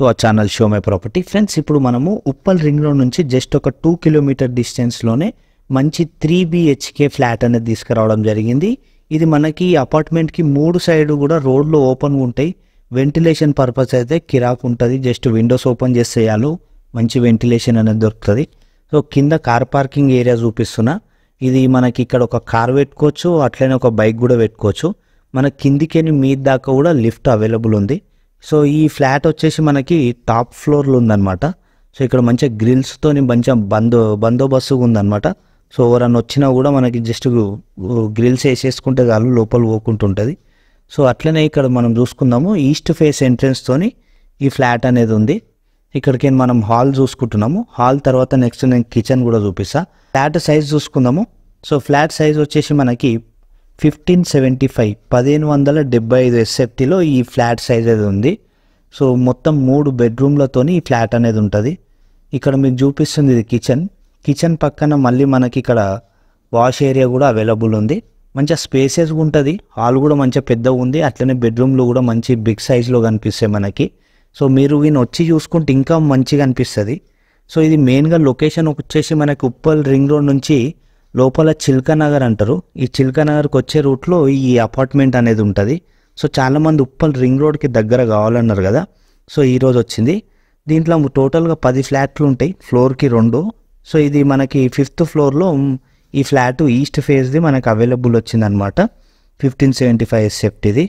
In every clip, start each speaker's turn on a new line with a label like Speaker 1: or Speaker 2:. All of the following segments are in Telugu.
Speaker 1: టు ఆ channel show my property friends ఇప్పుడు మనము ఉప్పల్ రింగ్ రోడ్ నుంచి జస్ట్ ఒక టూ కిలోమీటర్ డిస్టెన్స్లోనే మంచి త్రీ బిహెచ్కే ఫ్లాట్ అనేది తీసుకురావడం జరిగింది ఇది మనకి అపార్ట్మెంట్కి మూడు సైడ్ కూడా రోడ్లు ఓపెన్ ఉంటాయి వెంటిలేషన్ పర్పస్ అయితే కిరాక్ ఉంటుంది జస్ట్ విండోస్ ఓపెన్ చేసేయాలి మంచి వెంటిలేషన్ అనేది దొరుకుతుంది సో కింద కార్ పార్కింగ్ ఏరియా చూపిస్తున్నా ఇది మనకి ఇక్కడ ఒక కార్ పెట్టుకోవచ్చు అట్లనే ఒక బైక్ కూడా పెట్టుకోవచ్చు మన కిందికేని మీ దాకా కూడా లిఫ్ట్ అవైలబుల్ ఉంది సో ఈ ఫ్లాట్ వచ్చేసి మనకి టాప్ ఫ్లోర్లో ఉందన్నమాట సో ఇక్కడ మంచిగా గ్రిల్స్తో మంచిగా బందో బందోబస్తుగా ఉందన్నమాట సో ఎవరన్నా వచ్చినా కూడా మనకి జస్ట్ గ్రిల్స్ వేసేసుకుంటే చాలు లోపల పోకుంటుంటుంది సో అట్లనే ఇక్కడ మనం చూసుకుందాము ఈస్ట్ ఫేస్ ఎంట్రన్స్తోని ఈ ఫ్లాట్ అనేది ఉంది ఇక్కడికి మనం హాల్ చూసుకుంటున్నాము హాల్ తర్వాత నెక్స్ట్ నేను కిచెన్ కూడా చూపిస్తాను ఫ్లాట్ సైజ్ చూసుకుందాము సో ఫ్లాట్ సైజ్ వచ్చేసి మనకి ఫిఫ్టీన్ సెవెంటీ ఫైవ్ పదిహేను వందల డెబ్బై ఐదు ఎస్ఎఫ్టీలో ఈ ఫ్లాట్ సైజ్ అది ఉంది సో మొత్తం మూడు బెడ్రూమ్లతోని ఈ ఫ్లాట్ అనేది ఉంటుంది ఇక్కడ మీకు చూపిస్తుంది ఇది కిచెన్ కిచెన్ పక్కన మళ్ళీ మనకి ఇక్కడ వాష్ ఏరియా కూడా అవైలబుల్ ఉంది మంచిగా స్పేసెస్ ఉంటుంది హాల్ కూడా మంచిగా పెద్దగా ఉంది అట్లనే బెడ్రూమ్లు కూడా మంచి బిగ్ సైజ్లో కనిపిస్తాయి మనకి సో మీరు ఈయన వచ్చి చూసుకుంటే ఇంకా మంచిగా అనిపిస్తుంది సో ఇది మెయిన్గా లొకేషన్ వచ్చేసి మనకి ఉప్పల్ రింగ్ రోడ్ నుంచి లోపల చిల్కా నగర్ అంటారు ఈ చిల్కా నగర్కి వచ్చే రూట్లో ఈ అపార్ట్మెంట్ అనేది ఉంటుంది సో చాలామంది ఉప్పల్ రింగ్ రోడ్కి దగ్గర కావాలన్నారు కదా సో ఈరోజు వచ్చింది దీంట్లో టోటల్గా పది ఫ్లాట్లు ఉంటాయి ఫ్లోర్కి రెండు సో ఇది మనకి ఫిఫ్త్ ఫ్లోర్లో ఈ ఫ్లాట్ ఈస్ట్ ఫేజ్ది మనకు అవైలబుల్ వచ్చిందనమాట ఫిఫ్టీన్ సెవెంటీ ఫైవ్ ఎస్ఎఫ్ట్ ఇది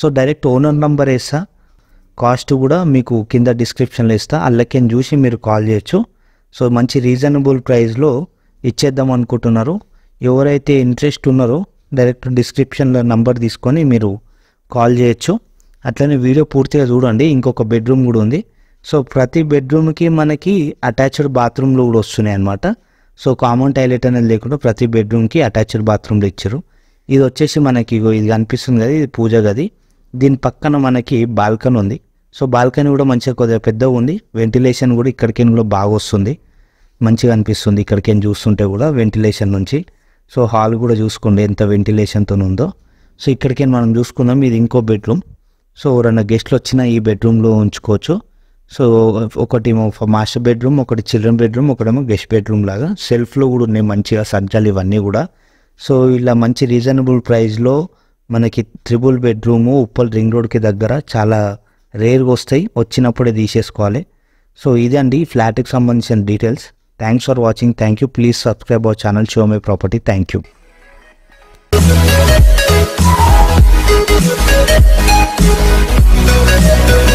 Speaker 1: సో డైరెక్ట్ ఓనర్ నంబర్ వేస్తా కాస్ట్ కూడా మీకు కింద డిస్క్రిప్షన్లో ఇస్తా అల్లకేని చూసి మీరు కాల్ చేయొచ్చు సో మంచి రీజనబుల్ ప్రైస్లో ఇచ్చేద్దాం అనుకుంటున్నారో ఎవరైతే ఇంట్రెస్ట్ ఉన్నారో డైరెక్ట్ డిస్క్రిప్షన్లో నంబర్ తీసుకొని మీరు కాల్ చేయొచ్చు అట్లనే వీడియో పూర్తిగా చూడండి ఇంకొక బెడ్రూమ్ కూడా ఉంది సో ప్రతి బెడ్రూమ్కి మనకి అటాచ్డ్ బాత్రూమ్లు కూడా వస్తున్నాయి అనమాట సో కామన్ టాయిలెట్ అనేది లేకుండా ప్రతి బెడ్రూమ్కి అటాచ్డ్ బాత్రూమ్లు ఇచ్చారు ఇది వచ్చేసి మనకి ఇది కనిపిస్తుంది కదా ఇది పూజ గది దీని పక్కన మనకి బాల్కనీ ఉంది సో బాల్కనీ కూడా మంచిగా కొద్దిగా పెద్దగా ఉంది వెంటిలేషన్ కూడా ఇక్కడికి కూడా బాగా వస్తుంది మంచిగా అనిపిస్తుంది ఇక్కడికి చూస్తుంటే కూడా వెంటిలేషన్ నుంచి సో హాల్ కూడా చూసుకోండి ఎంత వెంటిలేషన్తో ఉందో సో ఇక్కడికి మనం చూసుకుందాం ఇది ఇంకో బెడ్రూమ్ సో ఎవరైనా గెస్ట్లు వచ్చినా ఈ బెడ్రూమ్లో ఉంచుకోవచ్చు సో ఒకటి మాస్టర్ బెడ్రూమ్ ఒకటి చిల్డ్రన్ బెడ్రూమ్ ఒకటేమో గెస్ట్ బెడ్రూమ్ లాగా సెల్ఫ్లో కూడా ఉన్నాయి మంచిగా సజ్జాలు ఇవన్నీ కూడా సో ఇలా మంచి రీజనబుల్ ప్రైస్లో మనకి త్రిబుల్ బెడ్రూము ఉప్పల్ రింగ్ రోడ్కి దగ్గర చాలా రేర్గా వస్తాయి వచ్చినప్పుడే తీసేసుకోవాలి సో ఇదే అండి ఫ్లాట్కి సంబంధించిన details Thanks for watching. Thank you. Please subscribe our channel Show Me Property. Thank you.